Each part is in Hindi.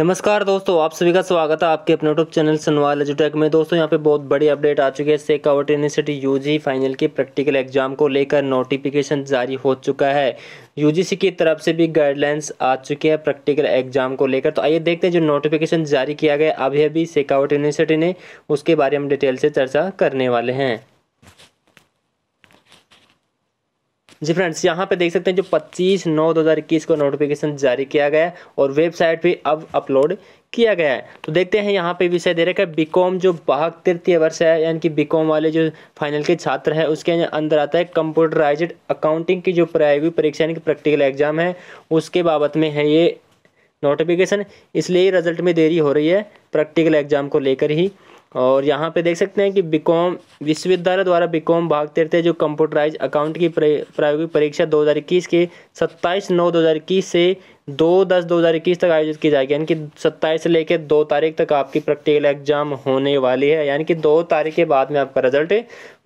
नमस्कार दोस्तों आप सभी का स्वागत है आपके अपने यूट्यूब चैनल सनवाल एजुटेक में दोस्तों यहाँ पे बहुत बड़ी अपडेट आ चुकी है सेकावट यूनिवर्सिटी यू फाइनल के प्रैक्टिकल एग्जाम को लेकर नोटिफिकेशन जारी हो चुका है यूजीसी की तरफ से भी गाइडलाइंस आ चुकी है प्रैक्टिकल एग्जाम को लेकर तो आइए देखते हैं जो नोटिफिकेशन जारी किया गया अभी अभी सेकावट यूनिवर्सिटी ने उसके बारे में डिटेल से चर्चा करने वाले हैं जी फ्रेंड्स यहाँ पे देख सकते हैं जो 25 नौ 2021 को नोटिफिकेशन जारी किया गया है और वेबसाइट भी अब अपलोड किया गया है तो देखते हैं यहाँ पे विषय दे रखा है बीकॉम जो बाहक तृतीय वर्ष है यानी कि बीकॉम वाले जो फाइनल के छात्र हैं उसके अंदर आता है कंप्यूटराइज्ड अकाउंटिंग की जो प्रायोगिक परीक्षा यानी कि प्रैक्टिकल एग्जाम है उसके बाबत में है ये नोटिफिकेशन इसलिए रिजल्ट में देरी हो रही है प्रैक्टिकल एग्जाम को लेकर ही और यहाँ पे देख सकते हैं कि बीकॉम विश्वविद्यालय द्वारा बीकॉम भाग तेरते जो कंप्यूटराइज अकाउंट की प्रायोगिक परीक्षा 2021 के 27 नौ 2021 से 2 दस 2021 तक आयोजित की जाएगी यानी कि 27 से लेकर दो तारीख तक आपकी प्रैक्टिकल एग्जाम होने वाली है यानी कि दो तारीख के बाद में आपका रिजल्ट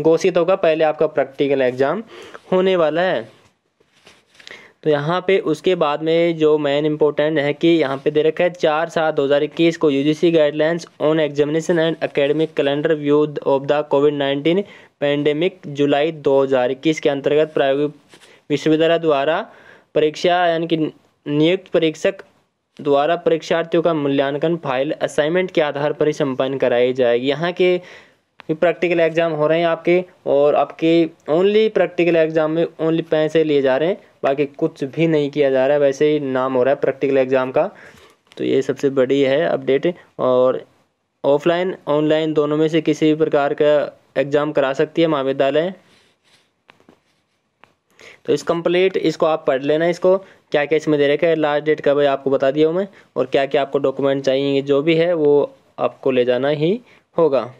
घोषित होगा पहले आपका प्रैक्टिकल एग्जाम होने वाला है तो यहाँ पे उसके बाद में जो मेन इंपॉर्टेंट है कि यहाँ पे दे रखा है चार सात दो हज़ार इक्कीस को UGC guidelines on examination and academic calendar view of the covid nineteen pandemic जुलाई दो हज़ार इक्कीस के अंतर्गत प्रायोगिक विश्वविद्यालय द्वारा परीक्षा यानी कि नियुक्त परीक्षक द्वारा परीक्षार्थियों का मूल्यांकन फाइल असाइनमेंट के आधार पर ही संपन्न कराई जाएगी यहाँ के प्रैक्टिकल एग्ज़ाम हो रहे हैं आपके और आपके ओनली प्रैक्टिकल एग्ज़ाम में ओनली पैसे लिए जा रहे हैं बाकी कुछ भी नहीं किया जा रहा है वैसे ही नाम हो रहा है प्रैक्टिकल एग्ज़ाम का तो ये सबसे बड़ी है अपडेट और ऑफलाइन ऑनलाइन दोनों में से किसी भी प्रकार का एग्ज़ाम करा सकती है महाविद्यालय तो इस कंप्लीट इसको आप पढ़ लेना इसको क्या क्या इसमें दे रखा है लास्ट डेट कब है आपको बता दिया हूँ मैं और क्या क्या आपको डॉक्यूमेंट चाहिए जो भी है वो आपको ले जाना ही होगा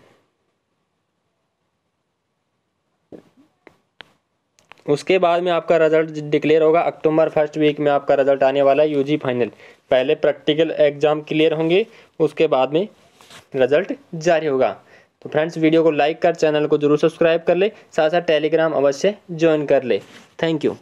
उसके बाद में आपका रिजल्ट डिक्लेयर होगा अक्टूबर फर्स्ट वीक में आपका रिजल्ट आने वाला है यू फाइनल पहले प्रैक्टिकल एग्जाम क्लियर होंगे उसके बाद में रिजल्ट जारी होगा तो फ्रेंड्स वीडियो को लाइक कर चैनल को जरूर सब्सक्राइब कर ले साथ साथ टेलीग्राम अवश्य ज्वाइन कर ले थैंक यू